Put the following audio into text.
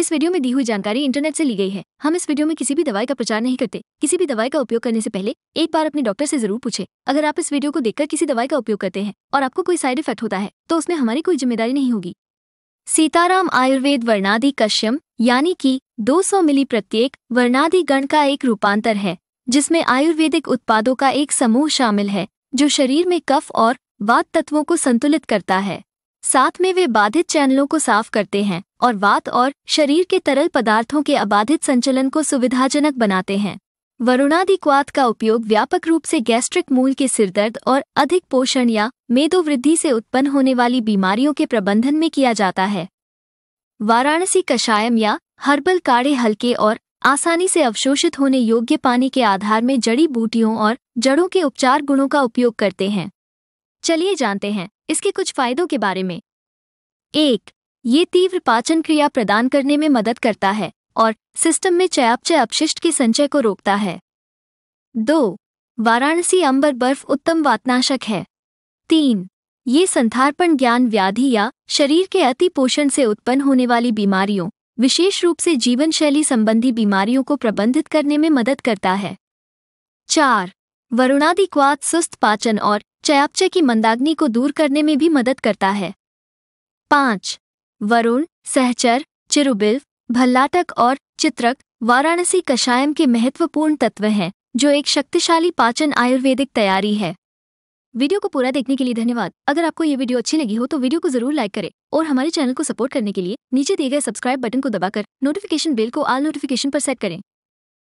इस वीडियो में दी हुई जानकारी इंटरनेट से ली गई है हम इस वीडियो में किसी भी दवाई का प्रचार नहीं करते किसी भी दवाई का उपयोग करने से पहले एक बार अपने डॉक्टर से जरूर पूछे अगर आप इस वीडियो को देखकर किसी दवाई का उपयोग करते हैं और आपको कोई साइड इफेक्ट होता है तो उसमें हमारी कोई जिम्मेदारी नहीं होगी सीताराम आयुर्वेद वर्णादि कश्यम यानी की दो मिली प्रत्येक वर्णादि गण का एक रूपांतर है जिसमें आयुर्वेदिक उत्पादों का एक समूह शामिल है जो शरीर में कफ और वात तत्वों को संतुलित करता है साथ में वे बाधित चैनलों को साफ करते हैं और वात और शरीर के तरल पदार्थों के अबाधित संचलन को सुविधाजनक बनाते हैं वरुणादि क्वात का उपयोग व्यापक रूप से गैस्ट्रिक मूल के सिरदर्द और अधिक पोषण या मेदोवृद्धि से उत्पन्न होने वाली बीमारियों के प्रबंधन में किया जाता है वाराणसी कषायम या हर्बल काढ़े हल्के और आसानी से अवशोषित होने योग्य पानी के आधार में जड़ी बूटियों और जड़ों के उपचार गुणों का उपयोग करते हैं चलिए जानते हैं इसके कुछ फायदों के बारे में एक ये तीव्र पाचन क्रिया प्रदान करने में मदद करता है और सिस्टम में चयापचय अपशिष्ट के संचय को रोकता है दो वाराणसी अंबर बर्फ उत्तम वातनाशक है तीन ये संथार्पण ज्ञान व्याधि या शरीर के अति पोषण से उत्पन्न होने वाली बीमारियों विशेष रूप से जीवन शैली संबंधी बीमारियों को प्रबंधित करने में मदद करता है चार वरुणादि क्वात सुस्त पाचन और चयापचय की मंदाग्नि को दूर करने में भी मदद करता है पाँच वरुण सहचर चिरुबिल भल्लाटक और चित्रक वाराणसी कषायम के महत्वपूर्ण तत्व हैं जो एक शक्तिशाली पाचन आयुर्वेदिक तैयारी है वीडियो को पूरा देखने के लिए धन्यवाद अगर आपको ये वीडियो अच्छी लगी हो तो वीडियो को जरूर लाइक करें और हमारे चैनल को सपोर्ट करने के लिए नीचे दिए गए सब्सक्राइब बटन को दबाकर नोटिफिकेशन बेल को आल नोटिफिकेशन पर सेट करें